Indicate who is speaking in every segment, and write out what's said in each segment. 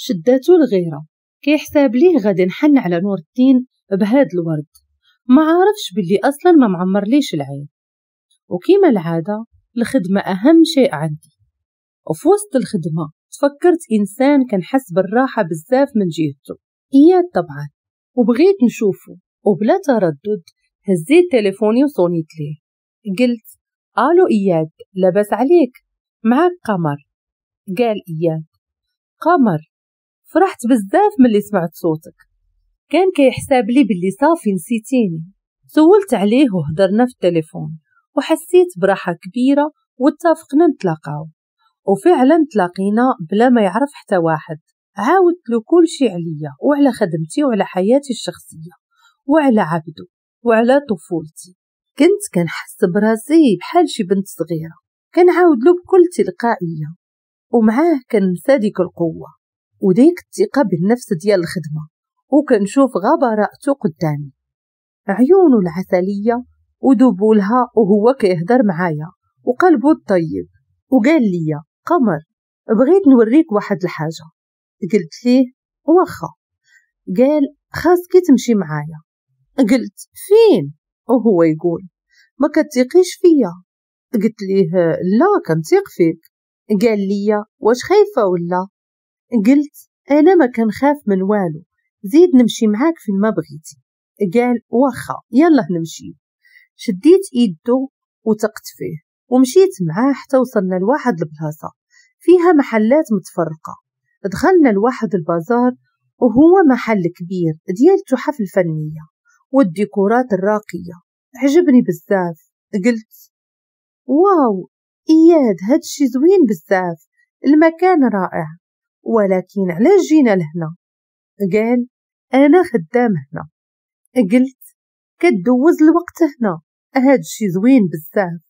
Speaker 1: شداتو الغيرة كيحساب ليه غادي نحن على نور الدين بهاد الورد ما عارفش باللي أصلا ما معمر ليش العين وكيما العادة الخدمة أهم شيء عندي وفي وسط الخدمة تفكرت إنسان كان حس بالراحة بزاف من جهته إياد طبعا وبغيت نشوفه وبلا تردد هزيت تليفوني وصونيت ليه قلت ألو إياد لاباس عليك معك قمر قال إياد قمر فرحت بزاف ملي سمعت صوتك كان كيحساب لي باللي صافي نسيتيني سولت عليه وهدرنا في التليفون وحسيت براحة كبيرة واتفقنا نتلاقاو وفعلا تلاقينا بلا ما يعرف حتى واحد عاودت له كل شي عليا وعلى خدمتي وعلى حياتي الشخصية وعلى عبده وعلى طفولتي كنت كنحس براسي بحال شي بنت صغيرة كنعاود له بكل تلقائية ومعاه كننسى ديك القوة وديك الثقة بالنفس ديال الخدمة وكنشوف غبراءته قدامي عيونه العسلية ودبولها وهو كيهضر معايا وقلبه الطيب وقال لي قمر بغيت نوريك واحد الحاجة قلت ليه واخا قال خاصك تمشي معايا قلت فين وهو يقول ما كتقيش فيا قلت ليه لا كنتيق فيك قال لي واش خايفة ولا قلت أنا ما خاف من والو زيد نمشي معاك فين ما بغيتي قال واخا يلا نمشي شديت يدو وتقت فيه ومشيت معاه حتى وصلنا لواحد البلاصة فيها محلات متفرقة دخلنا لواحد البازار وهو محل كبير ديال التحف الفنية والديكورات الراقية عجبني بزاف قلت واو إياد هادشي زوين بزاف المكان رائع ولكن علاش جينا لهنا قال انا خدام هنا قلت كدوز الوقت هنا هاد الشي زوين بزاف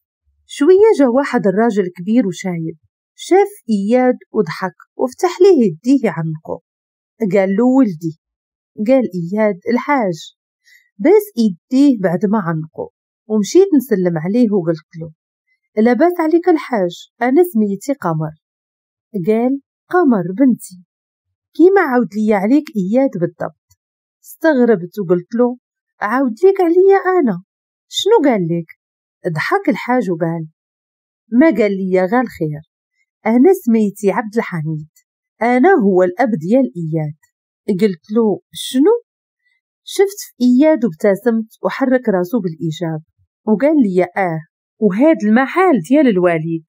Speaker 1: شوية جا واحد الراجل كبير وشايب شاف إياد وضحك وفتح ليه يديه عنقو قال له ولدي قال إياد الحاج باس إيديه بعد ما عنقو ومشيت نسلم عليه وقلت له لاباس عليك الحاج أنا سميتي قمر قال قمر بنتي كيما عاود لي عليك إياد بالضبط استغربت وقلت له عاود ليك عليا أنا شنو قال لك ضحك الحاج وقال ما قال لي غير الخير أنا سميتي عبد الحميد أنا هو الأب ديال إياد قلت له شنو شفت في إياد وابتسمت وحرك راسو بالإيجاب وقال لي آه وهاد المحال ديال الوالد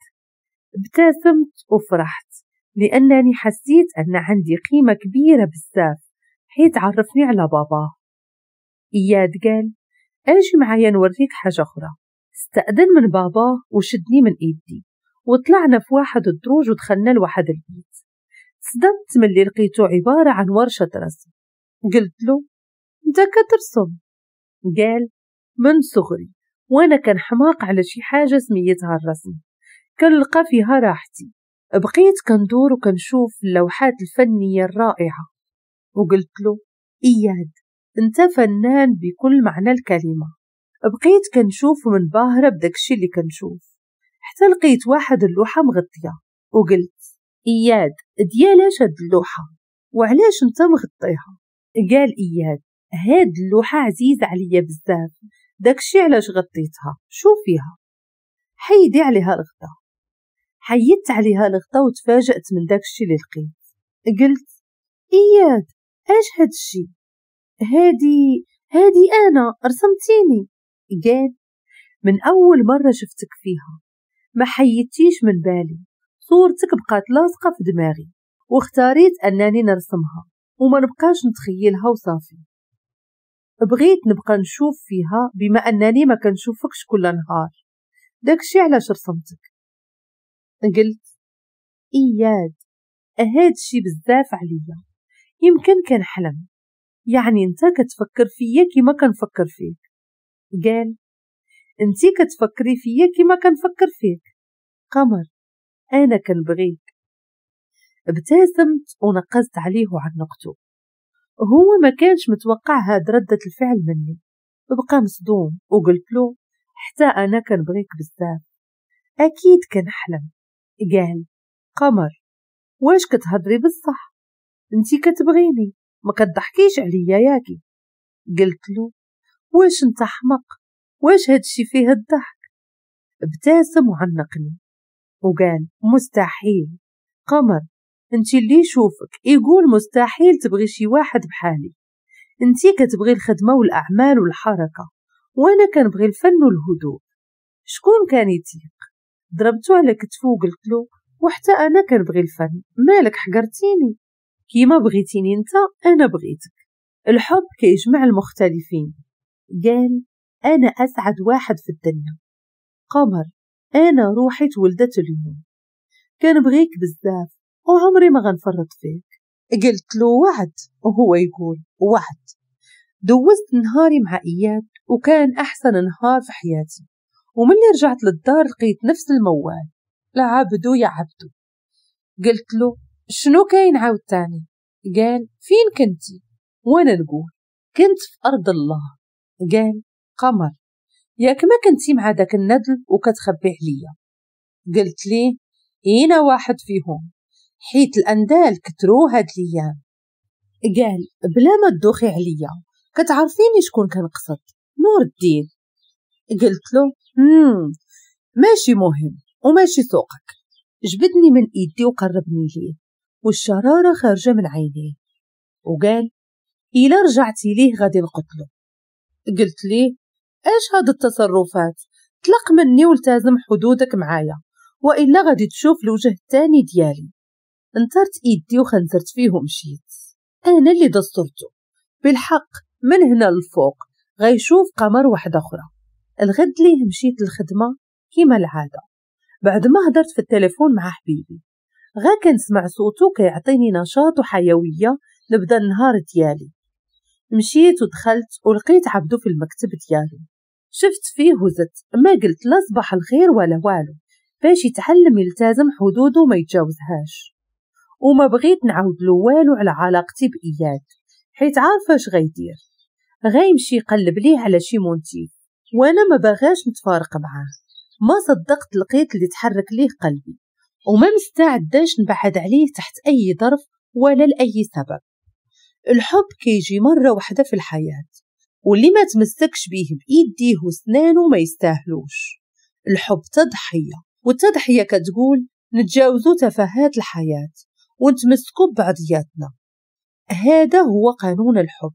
Speaker 1: ابتسمت وفرحت لأنني حسيت أن عندي قيمة كبيرة بزاف حيت عرفني على باباه إياد قال أجي معايا نوريك حاجة أخرى استأذن من باباه وشدني من إيدي وطلعنا في واحد الدروج ودخلنا لواحد البيت صدمت من اللي لقيته عبارة عن ورشة رسم قلت له انت كترسم قال من صغري وانا كان حماق على شي حاجة سميتها الرسم كنلقى فيها راحتي بقيت كندور وكنشوف اللوحات الفنية الرائعة وقلت له إياد انت فنان بكل معنى الكلمة بقيت كنشوف منبهرة بداكشي اللي كنشوف حتى لقيت واحد اللوحة مغطية وقلت إياد ديالاش هاد اللوحة وعلاش انت مغطيها قال إياد هاد اللوحة عزيزة عليا بزاف داكشي علاش غطيتها شوفيها حيدي عليها الغطاء حيدت عليها الغطا وتفاجأت من داك الشي اللي لقيت قلت إياد اش هاد الشي هادي هادي أنا رسمتيني قال من أول مرة شفتك فيها ما حيتيش من بالي صورتك بقات لاصقة في دماغي واختاريت أنني نرسمها وما نبقاش نتخيلها وصافي بغيت نبقى نشوف فيها بما أنني ما كنشوفكش كل نهار داكشي علاش رسمتك قلت إياد هاد شي بزاف عليا يمكن كان حلم يعني انت كتفكر فيا كيما كنفكر فيك قال انت كتفكري فيا كيما كنفكر فيك قمر انا كنبغيك ابتسمت ونقزت عليه عن نقطه هو ما كانش متوقع هاد ردة الفعل مني بقى مصدوم وقلت له حتى انا كنبغيك بزاف اكيد كنحلم قال قمر واش كتهضري بالصح انتي كتبغيني ما كتضحكيش عليا ياكي قلت له واش انت حمق واش هادشي فيه الضحك ابتسم وعنقني وقال مستحيل قمر انتي اللي يشوفك يقول مستحيل تبغي شي واحد بحالي انتي كتبغي الخدمة والأعمال والحركة وانا كنبغي الفن والهدوء شكون كان يتيق ضربتو على كتفو وقلت له وحتى انا كنبغي الفن مالك حقرتيني كيما بغيتيني انت انا بغيتك الحب كيجمع المختلفين قال انا اسعد واحد في الدنيا قمر انا روحي تولدت اليوم كنبغيك بزاف وعمري ما غنفرط فيك قلت له وعد وهو يقول وعد دوزت نهاري مع اياد وكان احسن نهار في حياتي وملي رجعت للدار لقيت نفس الموال لعبدو يا عبدو قلت له شنو كاين عاود تاني قال فين كنتي وانا نقول كنت في ارض الله قال قمر ياك ما كنتي مع داك الندل وكتخبي عليا قلت لي اينا واحد فيهم حيت الاندال كترو هاد الايام قال بلا ما تدوخي عليا كتعرفيني شكون كنقصد نور الدين قلت له امم ماشي مهم وماشي سوقك جبدني من ايدي وقربني ليه والشرارة خارجة من عينيه وقال إلا رجعتي ليه غادي نقتله قلت لي اش هاد التصرفات طلق مني والتزم حدودك معايا وإلا غادي تشوف الوجه التاني ديالي انترت ايدي وخنزرت فيه ومشيت انا اللي دسترته بالحق من هنا للفوق غيشوف قمر واحد اخرى الغد ليه مشيت الخدمة كيما العادة بعد ما هدرت في التليفون مع حبيبي غا كنسمع صوتو كيعطيني نشاط وحيوية نبدا النهار ديالي مشيت ودخلت ولقيت عبدو في المكتب ديالو شفت فيه وزت ما قلت لا صباح الخير ولا والو باش يتعلم يلتزم حدوده وما يتجاوزهاش وما بغيت نعود له والو على علاقتي بإياد حيت عارفه اش غيدير غيمشي يقلب ليه على شي مونتيف وأنا ما بغاش نتفارق معاه ما صدقت لقيت اللي تحرك ليه قلبي وما مستعداش نبعد عليه تحت أي ظرف ولا لأي سبب الحب كيجي مرة واحدة في الحياة واللي ما تمسكش بيه بإيديه وسنانه ما يستاهلوش الحب تضحية والتضحية كتقول نتجاوزو تفاهات الحياة ونتمسكو ببعضياتنا هذا هو قانون الحب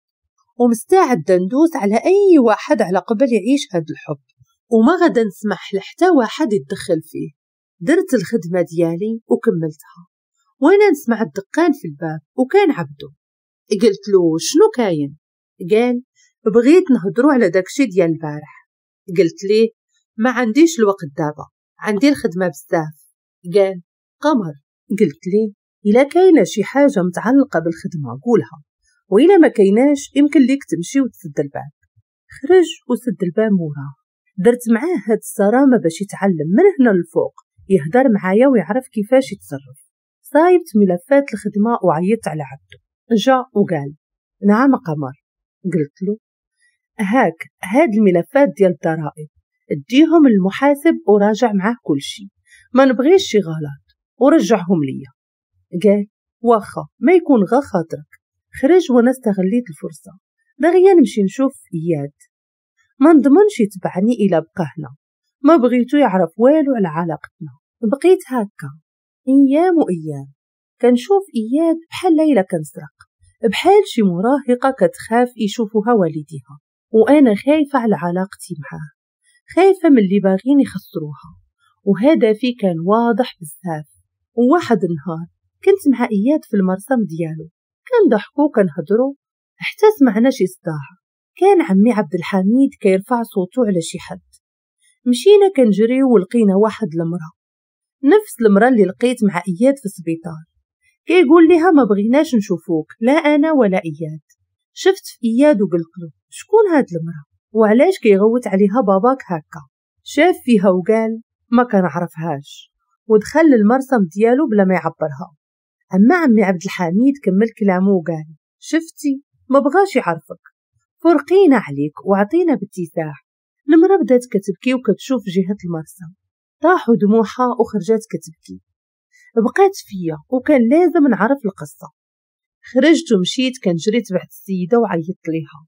Speaker 1: ومستعد ندوس على أي واحد على قبل يعيش هاد الحب وما غدا نسمح لحتى واحد يتدخل فيه درت الخدمة ديالي وكملتها وانا نسمع الدقان في الباب وكان عبدو قلت له شنو كاين قال بغيت نهضرو على داكشي ديال البارح قلت ليه ما عنديش الوقت دابا عندي الخدمة بزاف قال قمر قلت ليه إلا كاينة شي حاجة متعلقة بالخدمة قولها وإلا ما كيناش يمكن ليك تمشي وتسد الباب خرج وسد الباب موراه درت معاه هاد الصرامة باش يتعلم من هنا للفوق يهدر معايا ويعرف كيفاش يتصرف صايبت ملفات الخدمة وعيطت على عبدو جا وقال نعم قمر قلت له هاك هاد الملفات ديال الضرائب اديهم للمحاسب وراجع معاه كل شي ما نبغيش شي غلط ورجعهم ليا قال واخا ما يكون غا خاطرك خرج وانا استغليت الفرصة باغيه نمشي نشوف إياد ما نضمنش يتبعني إلى بقى هنا ما بغيتو يعرف والو على علاقتنا بقيت هكا أيام وأيام كنشوف إياد بحال ليلى كنسرق بحال شي مراهقة كتخاف يشوفوها والديها وأنا خايفة على علاقتي معاه خايفة من اللي باغين يخسروها وهدفي كان واضح بزاف وواحد النهار كنت مع إياد في المرسم ديالو كنضحكو كنهضرو حتى سمعنا شي صداع كان عمي عبد الحميد كيرفع صوتو على شي حد مشينا كنجريو ولقينا واحد المرأة نفس المرأة اللي لقيت مع إياد في السبيطار كيقول ليها ما بغيناش نشوفوك لا أنا ولا إياد شفت في إياد وقلت له شكون هاد المرأة وعلاش كيغوت عليها باباك هكا شاف فيها وقال ما كنعرفهاش ودخل للمرسم ديالو بلا ما يعبرها أما عمي عبد الحميد كمل كلامه وقال شفتي ما بغاش يعرفك فرقينا عليك وعطينا بالتفاح المرأة بدات كتبكي وكتشوف جهة المرسى طاحوا دموعها وخرجت كتبكي بقيت فيا وكان لازم نعرف القصة خرجت ومشيت جريت بعد السيدة وعيطت ليها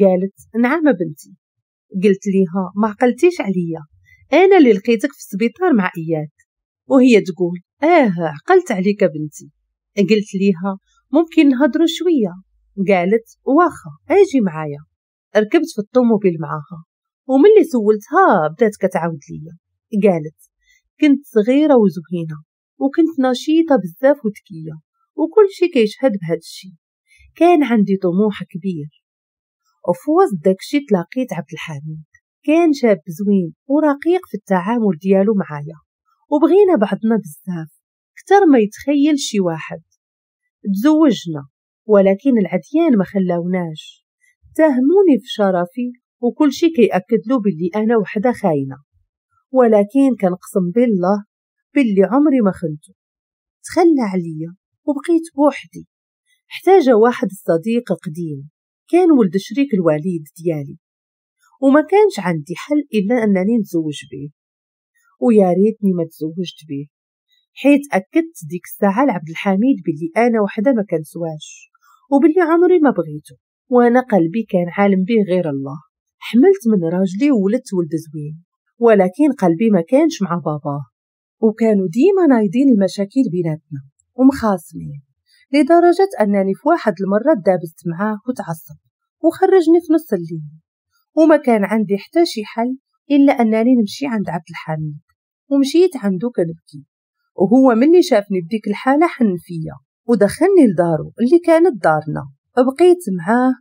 Speaker 1: قالت نعم بنتي قلت ليها ما عقلتيش عليا أنا اللي لقيتك في السبيطار مع إياد وهي تقول آه عقلت عليك بنتي قلت ليها ممكن نهضروا شوية قالت واخا اجي معايا ركبت في الطوموبيل معاها وملي سولتها بدات كتعاود ليا قالت كنت صغيرة وزهينة وكنت نشيطة بزاف وذكية وكل شي كيشهد بهذا الشي كان عندي طموح كبير وفي وسط داكشي تلاقيت عبد الحميد كان شاب زوين ورقيق في التعامل ديالو معايا وبغينا بعضنا بزاف كتر ما يتخيل شي واحد تزوجنا ولكن العديان ما خلاوناش تهموني في شرفي وكل شي كيأكد له بلي أنا وحدة خاينة ولكن كنقسم بالله بلي عمري ما خنته تخلى عليا وبقيت بوحدي احتاج واحد الصديق قديم كان ولد شريك الوالد ديالي وما كانش عندي حل إلا أنني نتزوج به ويا ريتني ما تزوجت به حيت أكدت ديك الساعة لعبد الحميد بلي أنا وحدة ما كنسواش وبلي عمري ما بغيته وأنا قلبي كان عالم به غير الله حملت من راجلي وولدت ولد زوين ولكن قلبي ما كانش مع باباه وكانوا ديما نايضين المشاكل بيناتنا ومخاصمين لدرجة أنني في واحد المرة دابست معاه وتعصب وخرجني في نص الليل وما كان عندي حتى شي حل إلا أنني نمشي عند عبد الحميد ومشيت عنده كنبكي وهو مني شافني بديك الحالة حن فيا ودخلني لدارو اللي كانت دارنا بقيت معاه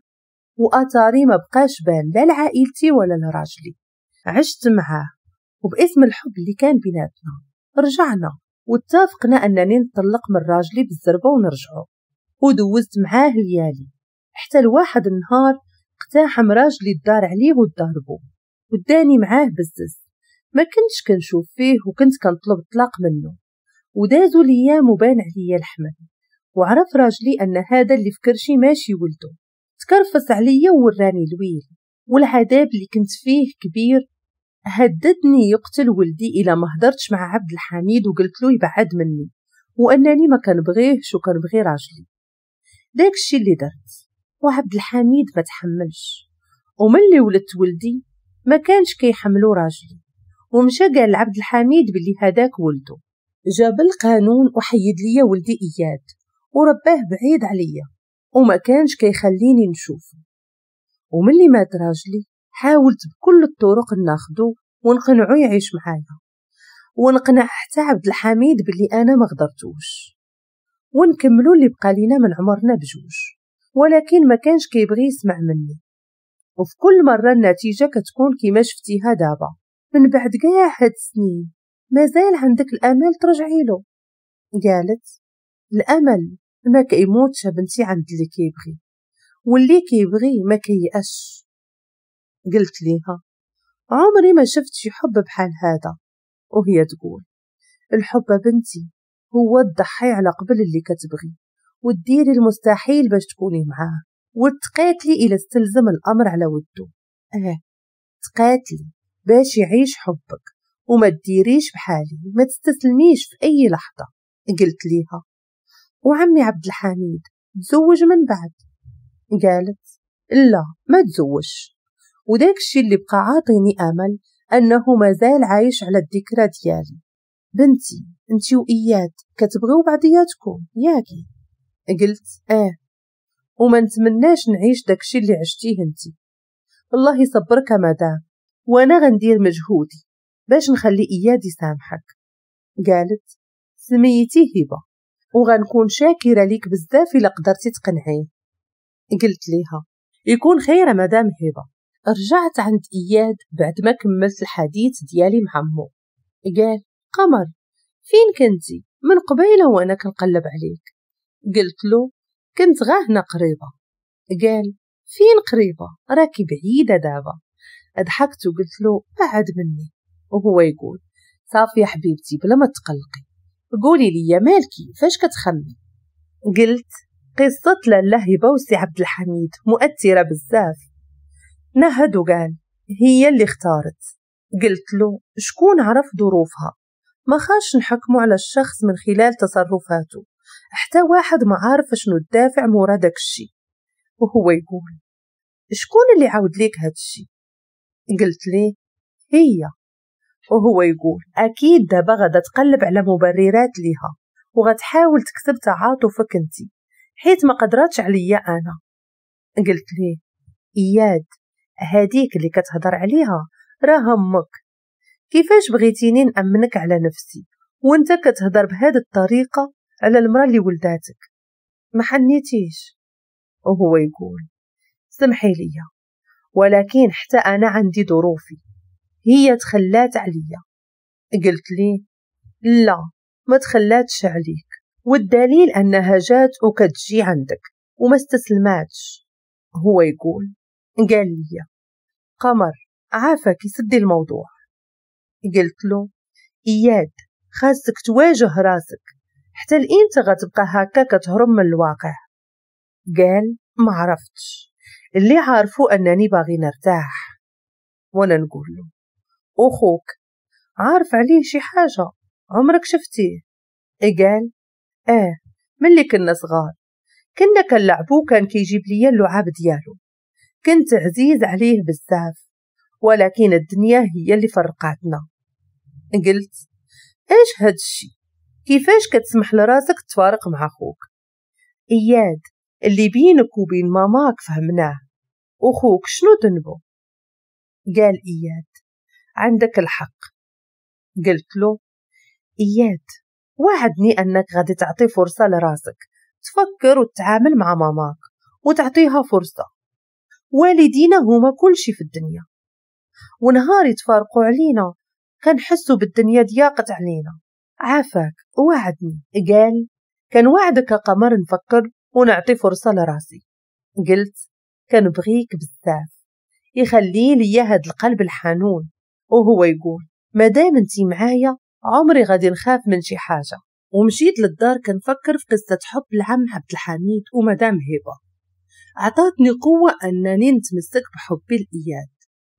Speaker 1: وأتاري ما بقاش بان لا لعائلتي ولا لراجلي عشت معاه وباسم الحب اللي كان بيناتنا رجعنا واتفقنا أنني نطلق من راجلي بالزربة ونرجعه ودوزت معاه ليالي حتى لواحد النهار اقتحم راجلي الدار عليه وضربو وداني معاه بزز ما كنتش كنشوف فيه وكنت كنطلب طلاق منه ودازوا ليا مبان عليا الحمل وعرف راجلي أن هذا اللي في كرشي ماشي ولده تكرفس عليا وراني الويل والعذاب اللي كنت فيه كبير هددني يقتل ولدي إلا ما هدرتش مع عبد الحميد وقلت له يبعد مني وأنني ما وكان بغي راجلي داكشي اللي درت وعبد الحميد ما تحملش اللي ولدت ولدي ما كانش كيحملو راجلي ومشى قال لعبد الحميد بلي هداك ولده جاب القانون وحيد ليا ولدي إياد ورباه بعيد عليا وما كانش كيخليني نشوفه وملي مات راجلي حاولت بكل الطرق ناخدو ونقنعو يعيش معايا ونقنع حتى عبد الحميد بلي أنا ما غدرتوش ونكملو اللي بقى لينا من عمرنا بجوج ولكن ما كانش كيبغي يسمع مني وفي كل مرة النتيجة كتكون كيما شفتيها دابا من بعد كاع هاد السنين ما زال عندك الأمل ترجعي له قالت الأمل ما كيموتش بنتي عند اللي كيبغي واللي كيبغي ما كيأش قلت ليها عمري ما شفت شي حب بحال هذا وهي تقول الحب بنتي هو تضحي على قبل اللي كتبغي وتديري المستحيل باش تكوني معاه وتقاتلي إلى استلزم الأمر على ودو اه تقاتلي باش يعيش حبك وما تديريش بحالي ما تستسلميش في أي لحظة قلت ليها وعمي عبد الحميد تزوج من بعد قالت لا ما تزوجش وداك الشي اللي بقى عاطيني أمل أنه مازال عايش على الذكرى ديالي بنتي انتي وإياد كتبغيو بعضياتكم ياكي قلت اه وما نتمناش نعيش داكشي اللي عشتيه انتي الله يصبرك مدام وانا غندير مجهودي باش نخلي إياد يسامحك قالت سميتي هبة وغنكون شاكرة ليك بزاف إلا قدرتي تقنعيه قلت ليها يكون خير مدام هبة رجعت عند إياد بعد ما كملت الحديث ديالي مع مو قال قمر فين كنتي من قبيله وانا كنقلب عليك قلت له كنت غاهنا قريبه قال فين قريبه راكي بعيده دابا ضحكت وقلت له بعد مني وهو يقول صافي يا حبيبتي بلا ما تقلقي قولي لي مالكي فاش كتخمي قلت قصة لاله هبة وسي عبد الحميد مؤثرة بزاف نهد وقال هي اللي اختارت قلت له شكون عرف ظروفها ما خاش نحكمو على الشخص من خلال تصرفاته حتى واحد ما عارف شنو الدافع مورا داكشي وهو يقول شكون اللي عاود ليك هادشي قلت ليه هي وهو يقول أكيد دابا غادا تقلب على مبررات ليها وغتحاول تكسب تعاطفك انتي حيت ما قدراتش عليا أنا قلت ليه إياد هاديك اللي كتهضر عليها راه أمك كيفاش بغيتيني نأمنك على نفسي وانت كتهضر بهاد الطريقة على المرأة اللي ولداتك ما حنيتيش وهو يقول سمحي ليا ولكن حتى أنا عندي ظروفي هي تخلات عليا قلت لي لا ما تخلاتش عليك والدليل أنها جات وكتجي عندك وما استسلماتش هو يقول قال لي قمر عافاك سدي الموضوع قلت له إياد خاصك تواجه راسك حتى الان غتبقى هكا كتهرب من الواقع قال ما عرفتش اللي عارفو أنني باغي نرتاح وأنا نقول له أخوك عارف عليه شي حاجة عمرك شفتيه قال آه ملي كنا صغار كنا كنلعبو كان كيجيب ليا اللعاب ديالو كنت عزيز عليه بزاف ولكن الدنيا هي اللي فرقعتنا قلت ايش هاد الشي كيفاش كتسمح لراسك تفارق مع اخوك اياد اللي بينك وبين ماماك فهمناه اخوك شنو ذنبه قال اياد عندك الحق قلت له إياد وعدني أنك غادي تعطي فرصة لراسك تفكر وتتعامل مع ماماك وتعطيها فرصة والدينا هما كلشي في الدنيا ونهار يتفارقوا علينا كنحسوا بالدنيا ضياقت علينا عافاك وعدني قال كان وعدك قمر نفكر ونعطي فرصة لراسي قلت كنبغيك بزاف يخلي ليا هاد القلب الحنون وهو يقول مادام انتي معايا عمري غادي نخاف من شي حاجة ومشيت للدار كنفكر في قصة حب العم عبد الحميد ومدام هبة عطاتني قوة أنني نتمسك بحبي لإياد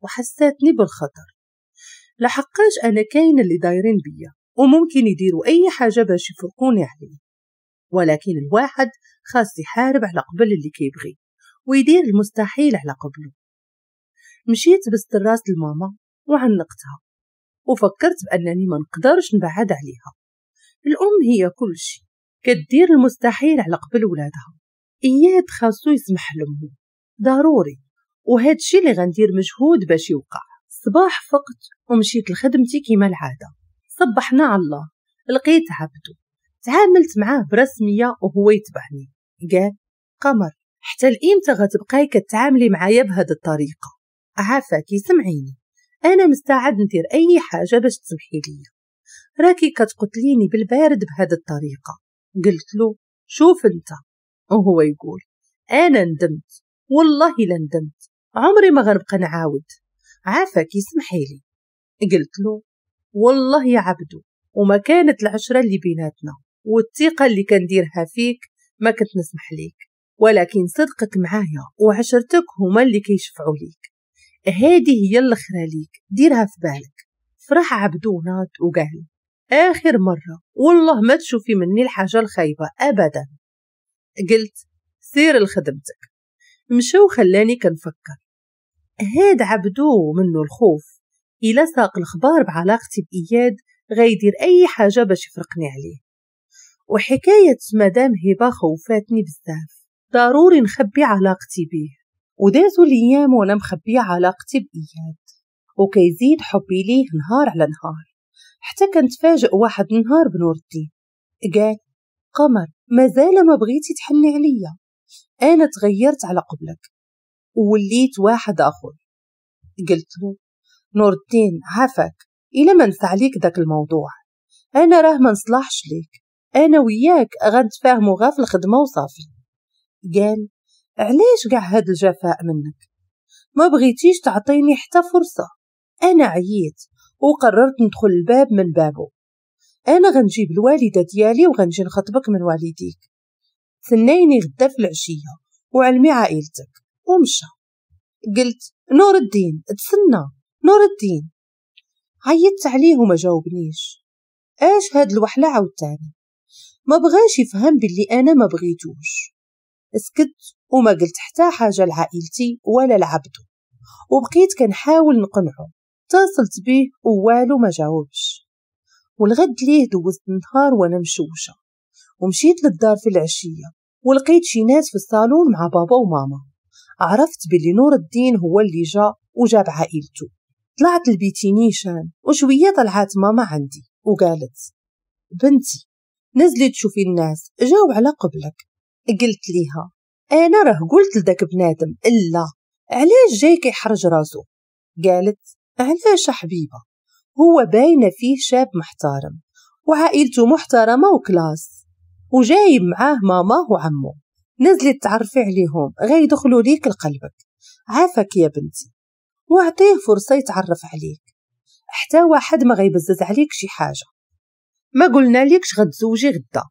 Speaker 1: وحساتني بالخطر لحقاش أنا كاين اللي دايرين بيا وممكن يديروا أي حاجة باش يفرقوني عليه ولكن الواحد خاص يحارب على قبل اللي كيبغي ويدير المستحيل على قبله مشيت بس الراس لماما وعنقتها وفكرت بأنني ما نقدرش نبعد عليها الأم هي كل شيء كدير المستحيل على قبل ولادها إياد خاصو يسمح لأمه ضروري وهاد الشي اللي غندير مجهود باش يوقع صباح فقت ومشيت لخدمتي كيما العادة صبحنا على الله لقيت عبدو تعاملت معاه برسمية وهو يتبعني قال قمر حتى الإمتى غتبقاي كتعاملي معايا بهاد الطريقة عافاكي سمعيني أنا مستعد ندير أي حاجة باش تسمحي لي راكي كتقتليني بالبارد بهذه الطريقة قلت له شوف انت وهو يقول أنا ندمت والله لا ندمت عمري ما غنبقى نعاود عافاكي سمحي لي قلت له والله يا عبدو وما كانت العشرة اللي بيناتنا والثقة اللي كنديرها فيك ما كنت نسمح ليك ولكن صدقك معايا وعشرتك هما اللي كيشفعوا ليك هادي هي الأخرى ليك ديرها في بالك فرح عبدو وقال آخر مرة والله ما تشوفي مني الحاجة الخايبة أبدا قلت سير لخدمتك مشى وخلاني كنفكر هاد عبدو منه الخوف إلى ساق الخبار بعلاقتي بإياد غيدير أي حاجة باش يفرقني عليه وحكاية مدام هبة خوفاتني بزاف ضروري نخبي علاقتي بيه ودازوا الأيام وأنا مخبية علاقتي بإياد وكيزيد حبي ليه نهار على نهار حتى كنتفاجئ واحد النهار بنور الدين قال قمر مازال ما بغيتي تحني عليا أنا تغيرت على قبلك ووليت واحد آخر قلت له نور الدين عافاك إلا ما نسى عليك داك الموضوع أنا راه ما نصلحش ليك أنا وياك غنتفاهمو غا في الخدمة وصافي قال علاش قاع هاد الجفاء منك ما بغيتيش تعطيني حتى فرصة أنا عييت وقررت ندخل الباب من بابه أنا غنجيب الوالدة ديالي وغنجي نخطبك من والديك ثنيني غدا في العشية وعلمي عائلتك ومشى قلت نور الدين تسنى نور الدين عيطت عليه وما جاوبنيش اش هاد الوحلة عاوتاني ما بغاش يفهم باللي انا ما بغيتوش سكت وما قلت حتى حاجة لعائلتي ولا لعبدو وبقيت كنحاول نقنعو اتصلت بيه ووالو ما جاوبش والغد ليه دوزت النهار وانا مشوشة ومشيت للدار في العشية ولقيت شي ناس في الصالون مع بابا وماما عرفت بلي نور الدين هو اللي جا وجاب عائلته طلعت لبيتي نيشان وشوية طلعت ماما عندي وقالت بنتي نزلي تشوفي الناس جاو على قبلك قلت ليها أنا راه قلت لداك بنادم إلا علاش جاي كيحرج راسو قالت علاش حبيبة هو باينة فيه شاب محترم وعائلته محترمة وكلاس وجايب معاه ماما وعمو نزلي تعرفي عليهم غيدخلوا ليك لقلبك عافاك يا بنتي واعطيه فرصة يتعرف عليك حتى واحد ما غيبزز عليك شي حاجة ما قلنا ليكش غتزوجي غدا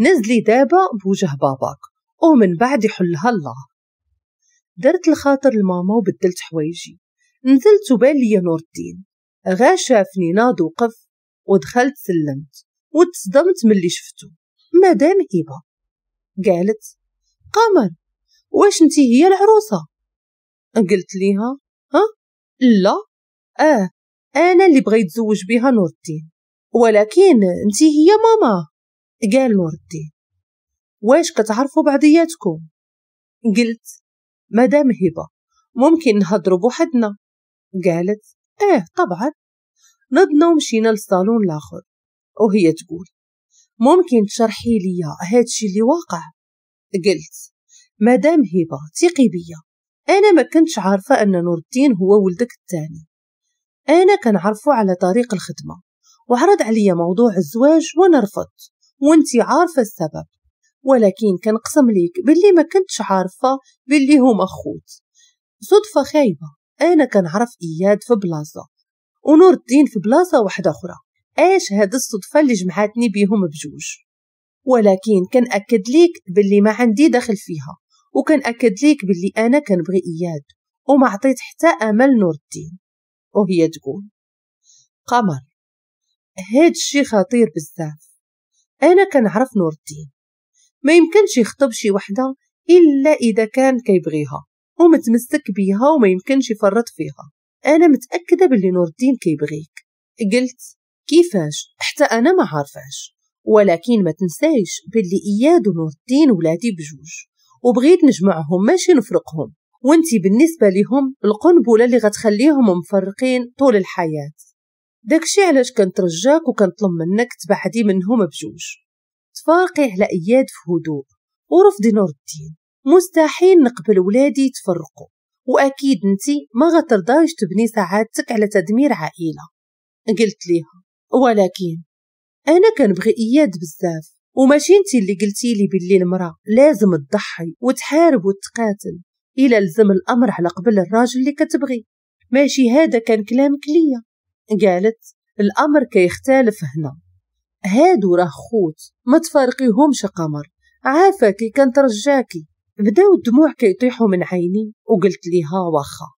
Speaker 1: نزلي دابا بوجه باباك ومن بعد يحلها الله درت الخاطر لماما وبدلت حوايجي نزلت وبان ليا نور الدين غا شافني ناض وقف ودخلت سلمت وتصدمت من اللي شفتو مدام هبه قالت قمر واش انت هي العروسه قلت ليها ها لا اه انا اللي بغيت يتزوج بها نور الدين ولكن انت هي ماما قال نور الدين واش كتعرفوا بعضياتكم قلت مدام هبه ممكن نهضروا بوحدنا قالت ايه طبعا نضنا ومشينا للصالون الاخر وهي تقول ممكن تشرحي لي هادشي اللي واقع قلت مدام هبه ثقي بيا انا ما كنتش عارفه ان نور الدين هو ولدك الثاني انا كنعرفو على طريق الخدمه وعرض عليا موضوع الزواج وانا رفضت وانتي عارفه السبب ولكن كنقسم ليك باللي ما كنتش عارفة باللي هما خوت صدفة خايبة أنا كنعرف إياد في بلاصة ونور الدين في بلاصة واحدة أخرى اش هاد الصدفة اللي جمعتني بيهم بجوج ولكن كنأكد ليك باللي ما عندي دخل فيها وكنأكد ليك باللي أنا كنبغي إياد وما عطيت حتى أمل نور الدين وهي تقول قمر هاد الشي خطير بزاف أنا كنعرف نور الدين ما يمكنش يخطب شي وحده إلا إذا كان كيبغيها ومتمسك بيها وما يمكنش يفرط فيها أنا متأكدة باللي نور الدين كيبغيك قلت كيفاش حتى أنا ما عارفاش ولكن ما تنسايش باللي إياد ونور الدين ولادي بجوج وبغيت نجمعهم ماشي نفرقهم وانتي بالنسبة لهم القنبلة اللي غتخليهم مفرقين طول الحياة داكشي علاش كنترجاك وكنطلب منك تبعدي منهم بجوج تفاقه لأياد في هدوء ورفض نور الدين مستحيل نقبل ولادي يتفرقوا وأكيد انتي ما غترضايش تبني سعادتك على تدمير عائلة قلت ليها ولكن أنا كنبغي إياد بزاف وماشي انتي اللي قلتي لي باللي المرأة لازم تضحي وتحارب وتقاتل إلى لزم الأمر على قبل الراجل اللي كتبغي ماشي هذا كان كلامك ليا قالت الأمر كيختلف هنا هادو راه خوت ما تفارقيهمش قمر عافاكي كنترجاكي بداو الدموع كيطيحوا من عيني وقلت ليها واخا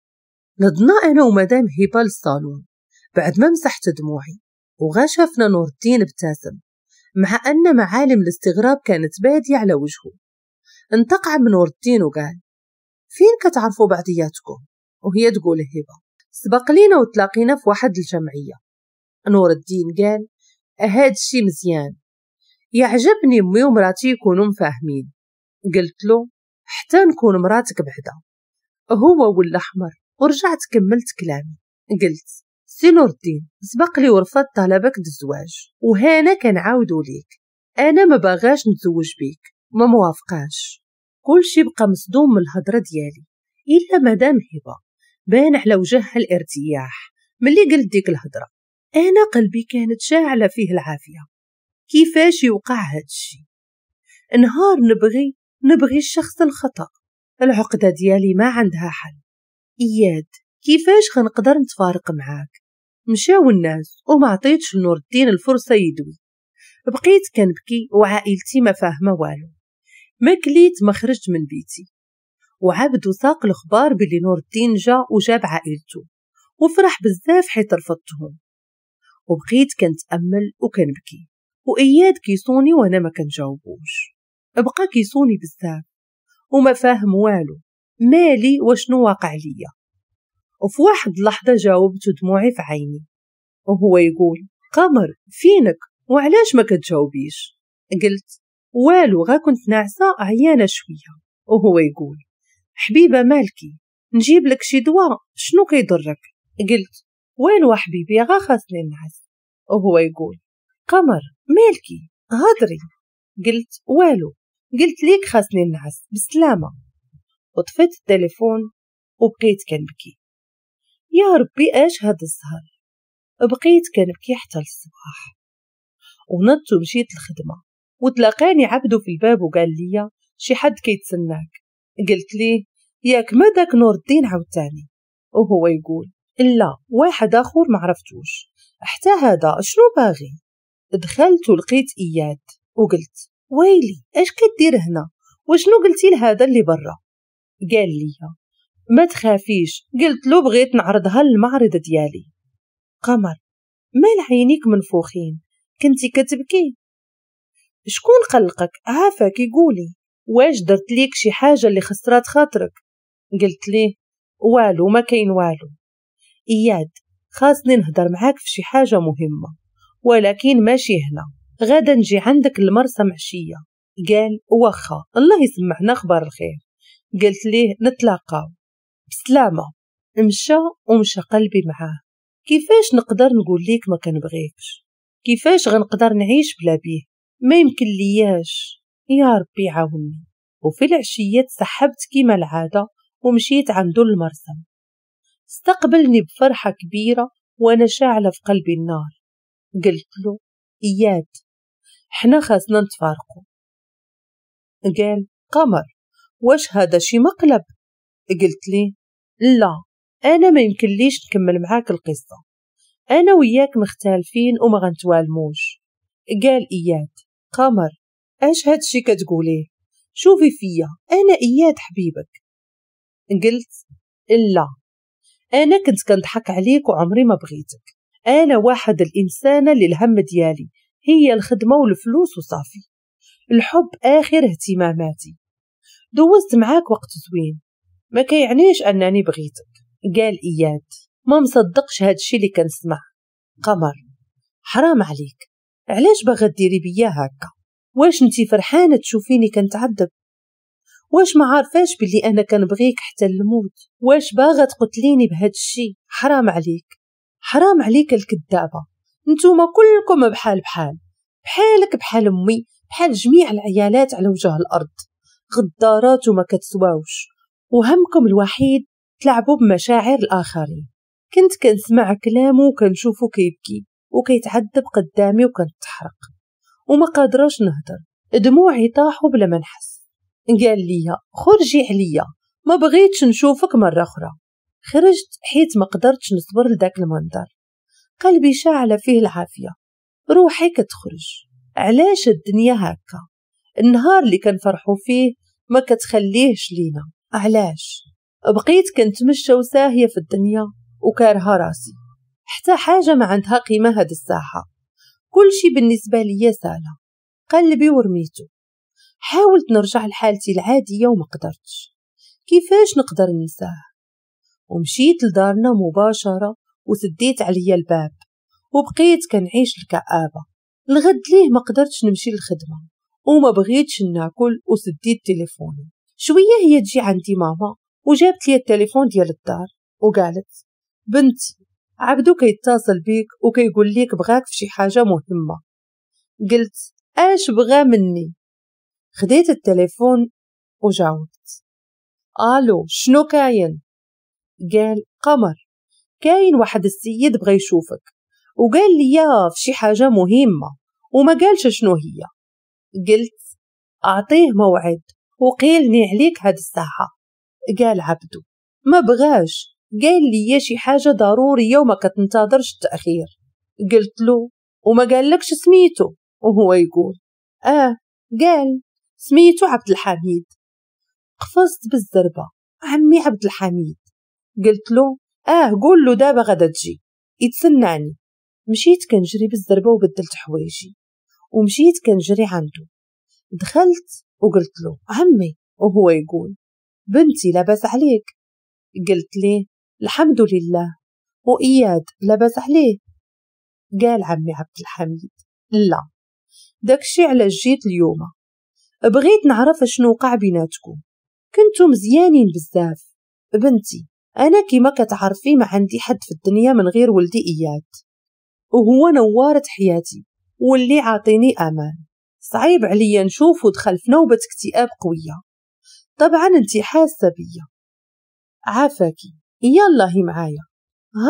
Speaker 1: نضنا انا ومدام هبه للصالون بعد ما مسحت دموعي وغا شافنا نور الدين ابتسم مع ان معالم الاستغراب كانت بادية على وجهه انتقع من نور الدين وقال فين كتعرفوا بعضياتكم وهي تقول هبه سبق لينا وتلاقينا في واحد الجمعيه نور الدين قال هاد الشي مزيان يعجبني امي ومراتي يكونوا مفاهمين قلت له حتى نكون مراتك بعدا هو ولا احمر ورجعت كملت كلامي قلت سي نور الدين سبق لي ورفضت طلبك الزواج وهنا كنعاودو ليك انا ما باغاش نتزوج بيك ما موافقاش كلشي بقى مصدوم من الهضره ديالي الا مدام هبه بان على وجهها الارتياح ملي قلت ديك الهضره أنا قلبي كانت شاعلة فيه العافية كيفاش يوقع هادشي نهار نبغي نبغي الشخص الخطأ العقدة ديالي ما عندها حل إياد كيفاش غنقدر نتفارق معاك مشاو الناس وما عطيتش نور الدين الفرصة يدوي بقيت كنبكي وعائلتي ما فاهمة والو ما كليت ما خرجت من بيتي وعبد وثاق الخبار بلي نور الدين جا وجاب عائلته وفرح بزاف حيت رفضتهم وبقيت كنتأمل وكنبكي وإياد كيصوني وأنا ما كنجاوبوش بقى كيصوني بزاف وما فاهم والو مالي وشنو واقع ليا وفي واحد اللحظة جاوبت دموعي في عيني وهو يقول قمر فينك وعلاش ما كتجاوبيش قلت والو غا كنت ناعسة عيانة شوية وهو يقول حبيبة مالكي نجيب لك شي دواء شنو كيضرك قلت وين حبيبي غا خاصني نعس وهو يقول قمر مالكي هضري قلت والو قلت ليك خاصني نعس بسلامة وطفيت التليفون وبقيت كنبكي يا ربي اش هاد الزهر بقيت كنبكي حتى الصباح ونضت ومشيت الخدمة وتلاقاني عبدو في الباب وقال لي شي حد كيتسناك قلت لي ياك ما داك نور الدين عاوتاني وهو يقول إلا واحد آخر معرفتوش حتى هذا شنو باغي دخلت ولقيت إياد وقلت ويلي اش كدير هنا وشنو قلتي لهذا اللي برا قال لي ما تخافيش قلت له بغيت نعرضها للمعرض ديالي قمر مال عينيك منفوخين كنتي كتبكي شكون قلقك عافاك يقولي واش درت ليك شي حاجة اللي خسرات خاطرك قلت ليه والو ما كاين والو إياد خاصني نهضر معاك في شي حاجة مهمة ولكن ماشي هنا غدا نجي عندك المرسى معشية قال واخا الله يسمعنا خبر الخير قلت ليه نتلاقاو بسلامة مشى ومشى قلبي معاه كيفاش نقدر نقول ليك ما كنبغيكش كيفاش غنقدر نعيش بلا بيه ما يمكن لياش يا ربي عاوني وفي العشية تسحبت كيما العادة ومشيت عندو المرسم استقبلني بفرحة كبيرة وأنا شاعلة في قلبي النار قلت له إياد حنا خاصنا نتفارقوا قال قمر واش هذا شي مقلب قلت لي لا أنا ما ليش نكمل معاك القصة أنا وياك مختلفين وما غنتوالموش قال إياد قمر اش هادشي كتقوليه شوفي فيا انا اياد حبيبك قلت لا أنا كنت كنضحك عليك وعمري ما بغيتك أنا واحد الإنسانة اللي الهم ديالي هي الخدمة والفلوس وصافي الحب آخر اهتماماتي دوزت معاك وقت زوين ما كيعنيش أنني بغيتك قال إياد ما مصدقش هادشي اللي كنسمع قمر حرام عليك علاش باغا ديري بيا هكا واش انتي فرحانة تشوفيني كنتعذب واش ما عارفاش بلي انا كنبغيك حتى الموت واش باغا تقتليني بهاد الشي حرام عليك حرام عليك الكذابه نتوما كلكم بحال بحال بحالك بحال امي بحال جميع العيالات على وجه الارض غدارات وما كتسواوش وهمكم الوحيد تلعبوا بمشاعر الاخرين كنت كنسمع كلامه وكنشوفه كيبكي وكيتعذب قدامي وكنتحرق وما قادراش نهضر دموعي طاحوا بلا ما نحس قال لي خرجي عليا ما بغيتش نشوفك مرة أخرى خرجت حيت ما قدرتش نصبر لذاك المنظر قلبي شاعلة فيه العافية روحي كتخرج علاش الدنيا هكا النهار اللي كنفرحو فيه ما كتخليهش لينا علاش بقيت كنتمشى وساهية في الدنيا وكارها راسي حتى حاجة ما عندها قيمة هاد الساحة كل شي بالنسبة ليا سالة قلبي ورميته حاولت نرجع لحالتي العادية وما قدرتش كيفاش نقدر ننساه ومشيت لدارنا مباشرة وسديت عليا الباب وبقيت كنعيش الكآبة الغد ليه ما قدرتش نمشي للخدمة وما بغيتش ناكل وسديت تليفوني شوية هي تجي عندي ماما وجابت لي التليفون ديال الدار وقالت بنتي عبدو كيتصل بيك وكيقول ليك بغاك في شي حاجة مهمة قلت اش بغا مني خديت التليفون وجاوبت الو شنو كاين قال قمر كاين واحد السيد بغى يشوفك وقال لي يا في شي حاجه مهمه وما قالش شنو هي قلت اعطيه موعد وقيلني عليك هاد الساعه قال عبدو ما بغاش قال لي شي حاجه ضروريه وما كتنتظرش التاخير قلت له وما لكش سميتو وهو يقول اه قال سميتو عبد الحميد قفزت بالزربة عمي عبد الحميد قلت له اه قول له دابا غادا تجي يتسناني مشيت كنجري بالزربة وبدلت حوايجي ومشيت كنجري عنده دخلت وقلت له عمي وهو يقول بنتي لاباس عليك قلت لي الحمد لله وإياد لاباس عليه قال عمي عبد الحميد لا داكشي على جيت اليومه بغيت نعرف شنو وقع بيناتكم كنتو مزيانين بزاف بنتي أنا كيما كتعرفي ما عندي حد في الدنيا من غير ولدي إياد وهو نوارة حياتي واللي عاطيني أمان صعيب عليا نشوف ودخل في نوبة اكتئاب قوية طبعا انتي حاسة بيا عافاكي يلا هي معايا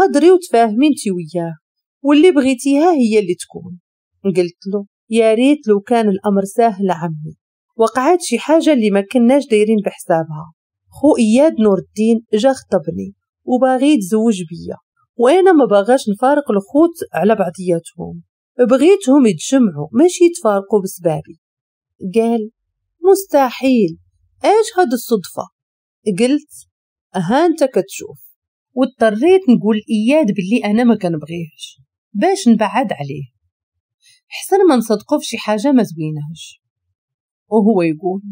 Speaker 1: هضري وتفاهمي انتي وياه واللي بغيتيها هي اللي تكون قلت له يا ريت لو كان الأمر سهل عمي وقعت شي حاجة اللي ما كناش دايرين بحسابها خو إياد نور الدين جا خطبني وباغي يتزوج بيا وأنا ما باغاش نفارق الخوت على بعضياتهم بغيتهم يتجمعوا ماشي يتفارقوا بسبابي قال مستحيل ايش هاد الصدفة قلت ها انت كتشوف واضطريت نقول اياد باللي انا ما كنبغيهش باش نبعد عليه حسن ما نصدقه في شي حاجة ما زويناش وهو يقول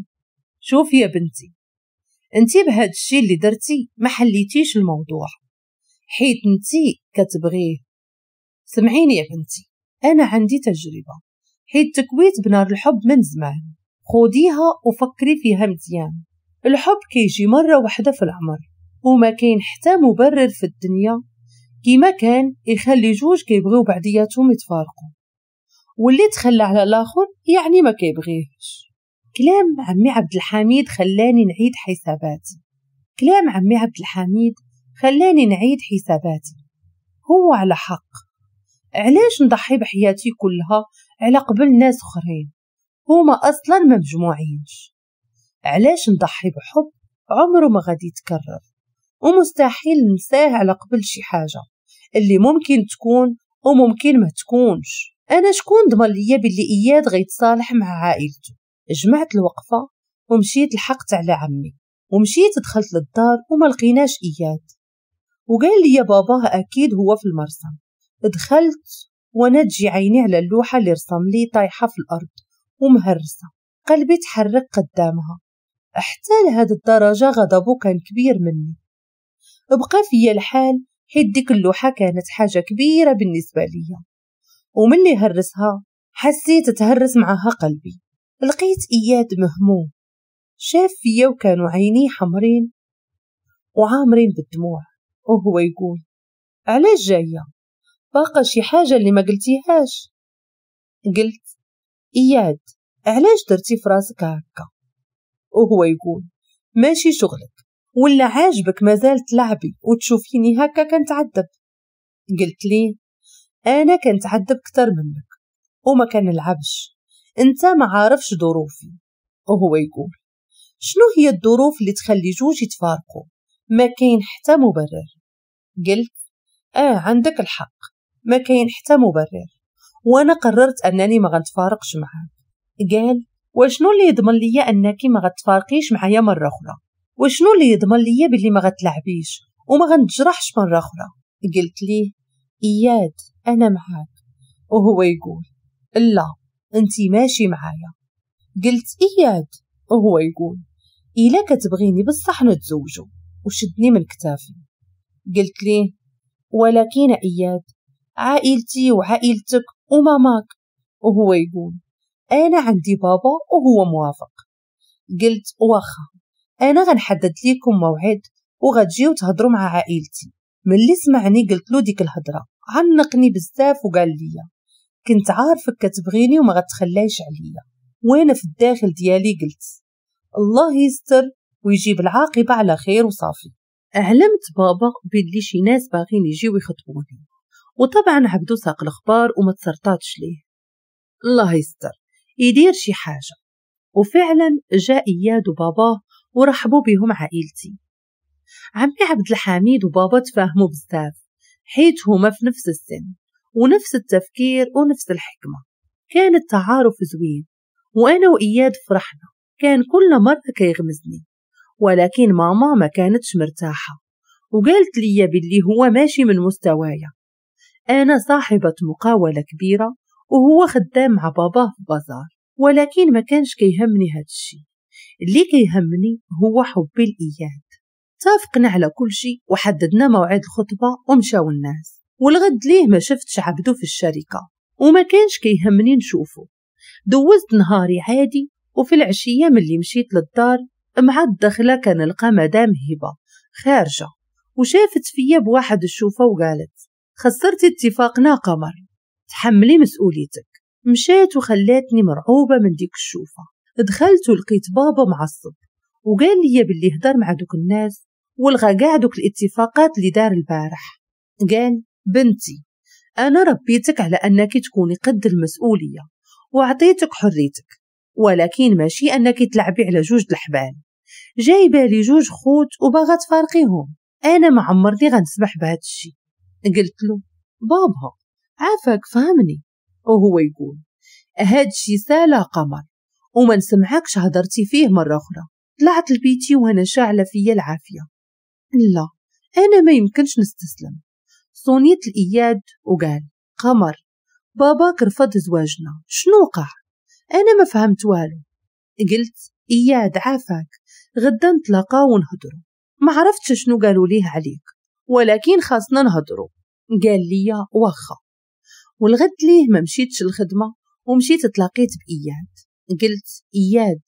Speaker 1: شوفي يا بنتي انتي بهاد الشي اللي درتي ما حليتيش الموضوع حيت انتي كتبغيه سمعيني يا بنتي انا عندي تجربه حيت تكويت بنار الحب من زمان خوديها وفكري فيها مزيان الحب كيجي مره واحده في العمر وما كاين حتى مبرر في الدنيا كيما كان يخلي جوج كيبغيو بعضياتهم يتفارقوا واللي تخلى على الاخر يعني ما كيبغيهش كلام عمي عبد الحميد خلاني نعيد حساباتي كلام عمي عبد الحميد خلاني نعيد حساباتي هو على حق علاش نضحي بحياتي كلها على قبل ناس اخرين هما اصلا ما مجموعينش علاش نضحي بحب عمره ما غادي يتكرر ومستحيل ننساه على قبل شي حاجه اللي ممكن تكون وممكن ما تكونش انا شكون ضمن ليا باللي اياد غيتصالح مع عائلته جمعت الوقفة ومشيت لحقت على عمي ومشيت دخلت للدار وما لقيناش إياد وقال لي يا باباه أكيد هو في المرسم دخلت ونجي تجي عيني على اللوحة اللي رسم لي طايحة في الأرض ومهرسة قلبي تحرك قدامها حتى لهاد الدرجة غضبه كان كبير مني بقى فيا الحال حيت ديك اللوحة كانت حاجة كبيرة بالنسبة ليا وملي هرسها حسيت تهرس معها قلبي لقيت إياد مهموم شاف فيا وكانوا عينيه حمرين وعامرين بالدموع وهو يقول علاش جاية باقا شي حاجة اللي ما قلتيهاش قلت إياد علاش درتي في راسك هكا وهو يقول ماشي شغلك ولا عاجبك مازال تلعبي وتشوفيني هكا كنتعذب قلت ليه انا كنتعذب كتر منك وما كنلعبش انت ما عارفش ظروفي وهو يقول شنو هي الظروف اللي تخلي جوج يتفارقوا ما كاين حتى مبرر قلت اه عندك الحق ما كاين حتى مبرر وانا قررت انني ما غنتفارقش معاه قال وشنو اللي يضمن ليا انك ما غتفارقيش معايا مره اخرى وشنو اللي يضمن ليا باللي ما غتلعبيش وما غنتجرحش مره اخرى قلت ليه اياد انا معاك وهو يقول لا انت ماشي معايا قلت اياد وهو يقول إلا كتبغيني بصح نتزوجو وشدني من كتافي قلت ليه ولكن إياد عائلتي وعائلتك وماماك وهو يقول أنا عندي بابا وهو موافق قلت واخا أنا غنحدد ليكم موعد وغتجيو تهضروا مع عائلتي ملي سمعني قلت له ديك الهضرة عنقني بزاف وقال لي كنت عارفك كتبغيني وما غتخليش عليا وانا في الداخل ديالي قلت الله يستر ويجيب العاقبة على خير وصافي أعلمت بابا بلي شي ناس باغين يجيو يخطبوني وطبعا عبدو ساق الأخبار وما تسرطاتش ليه الله يستر يدير شي حاجة وفعلا جاء إياد وباباه ورحبوا بهم عائلتي عمي عبد الحميد وبابا تفاهموا بزاف حيت هما في نفس السن ونفس التفكير ونفس الحكمة كان التعارف زوين وأنا وإياد فرحنا كان كل مرة كيغمزني ولكن ماما ما كانتش مرتاحة وقالت لي باللي هو ماشي من مستوايا أنا صاحبة مقاولة كبيرة وهو خدام مع باباه في بازار ولكن ما كانش كيهمني هاد الشي اللي كيهمني هو حبي لإياد تفقنا على كل شي وحددنا موعد الخطبة ومشاو الناس والغد ليه ما شفتش عبدو في الشركة وما كانش كيهمني نشوفه دوزت نهاري عادي وفي العشية ملي مشيت للدار مع الدخلة كنلقى مدام هبة خارجة وشافت فيا بواحد الشوفة وقالت خسرت اتفاقنا قمر تحملي مسؤوليتك مشيت وخلاتني مرعوبة من ديك الشوفة دخلت ولقيت بابا معصب وقال لي باللي هدر مع دوك الناس والغا كاع دوك الاتفاقات اللي دار البارح قال بنتي أنا ربيتك على أنك تكوني قد المسؤولية وعطيتك حريتك ولكن ماشي أنك تلعبي على جوج الحبال جايبة لي جوج خوت وباغا تفارقيهم أنا ما عمرني غنسمح بهاد الشي قلت له بابا عافاك فهمني وهو يقول هاد شي سالا قمر وما نسمعكش هدرتي فيه مرة أخرى طلعت لبيتي وأنا شاعلة فيا العافية لا أنا ما يمكنش نستسلم صونية الإياد وقال قمر باباك رفض زواجنا شنو وقع أنا ما فهمت والو قلت إياد عافاك غدا نتلاقاو ونهضرو ما عرفتش شنو قالوا ليه عليك ولكن خاصنا نهضرو قال لي واخا والغد ليه ما مشيتش الخدمة ومشيت تلاقيت بإياد قلت إياد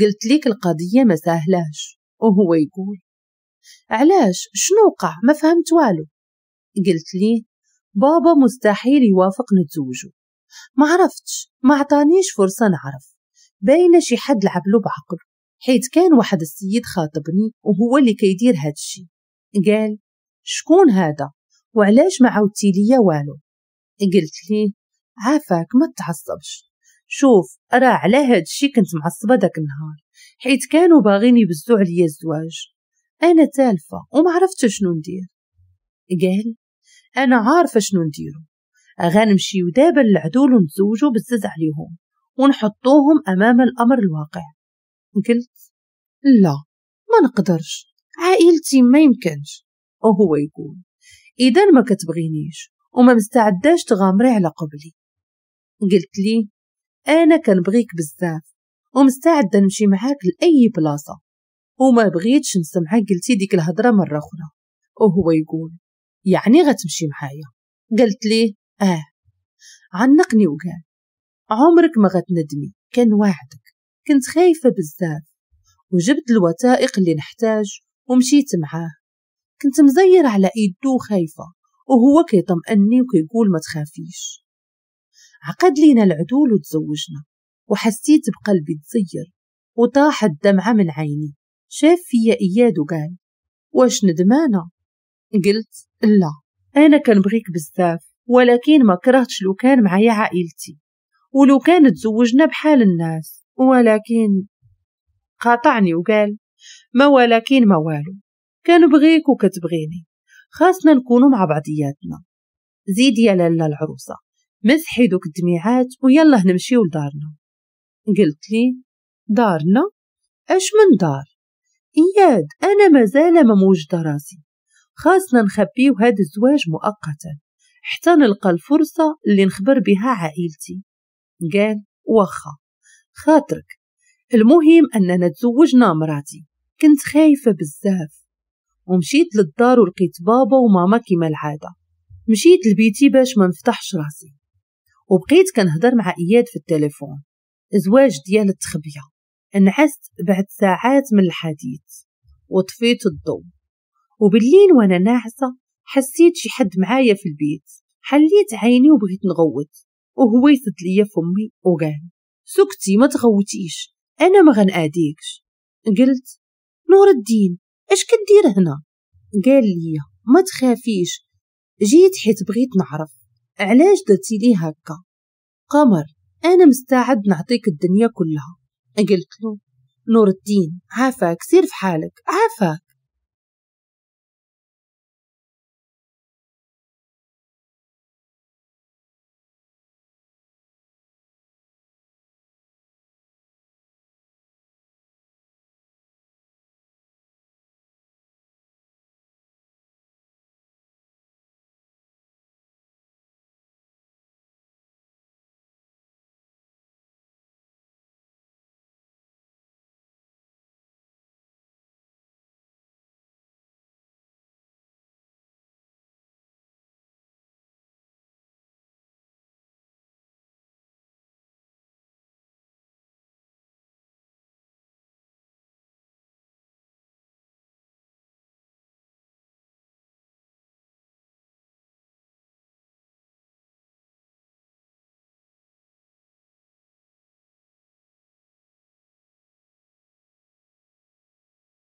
Speaker 1: قلت ليك القضية ما ساهلاش وهو يقول علاش شنو وقع ما فهمت والو قلت ليه بابا مستحيل يوافق نتزوجه ما عرفتش ما عطانيش فرصة نعرف باينة شي حد لعب له بعقله حيت كان واحد السيد خاطبني وهو اللي كيدير هاد الشي قال شكون هذا وعلاش ما عاودتي ليا والو قلت ليه عافاك ما تعصبش شوف راه على هاد الشي كنت معصبه داك النهار حيت كانوا باغين يبزو عليا الزواج انا تالفه وما عرفتش شنو ندير قال أنا عارفة شنو نديرو غنمشيو دابا للعدول ونتزوجو بالزز عليهم ونحطوهم أمام الأمر الواقع قلت لا ما نقدرش عائلتي ما يمكنش وهو يقول إذا ما كتبغينيش وما مستعداش تغامري على قبلي قلت لي أنا كنبغيك بزاف ومستعدة نمشي معاك لأي بلاصة وما بغيتش نسمعك قلتي ديك الهضرة مرة أخرى وهو يقول يعني غتمشي معايا قلت ليه اه عنقني وقال عمرك ما غتندمي كان وعدك كنت خايفة بزاف وجبت الوثائق اللي نحتاج ومشيت معاه كنت مزير على ايدو خايفة وهو كيطمئني وكيقول ما تخافيش عقد لينا العدول وتزوجنا وحسيت بقلبي تزير وطاحت دمعة من عيني شاف فيا إياد وقال واش ندمانة قلت لا أنا كنبغيك بزاف ولكن ما كرهتش لو كان معايا عائلتي ولو كان تزوجنا بحال الناس ولكن قاطعني وقال ما ولكن ما والو كنبغيك وكتبغيني خاصنا نكونوا مع بعضياتنا زيد يا لالا العروسة مسحي دوك الدميعات ويلا نمشيو لدارنا قلت لي دارنا اش من دار اياد انا مازال ما موجده راسي خاصنا نخبيو هاد الزواج مؤقتا حتى نلقى الفرصة اللي نخبر بها عائلتي قال وخا خاطرك المهم أننا تزوجنا مراتي كنت خايفة بزاف ومشيت للدار ولقيت بابا وماما كما العادة مشيت لبيتي باش ما نفتحش راسي وبقيت كنهضر مع إياد في التليفون زواج ديال التخبية نعست بعد ساعات من الحديث وطفيت الضوء وبالليل وأنا ناعسة حسيت شي حد معايا في البيت حليت عيني وبغيت نغوت وهو يسد ليا فمي وقال سكتي ما تغوتيش أنا ما غنأذيكش قلت نور الدين اش كدير هنا قال لي ما تخافيش جيت حيت بغيت نعرف علاش درتي لي هكا قمر انا مستعد نعطيك الدنيا كلها قلت له نور الدين عافاك سير في حالك عافاك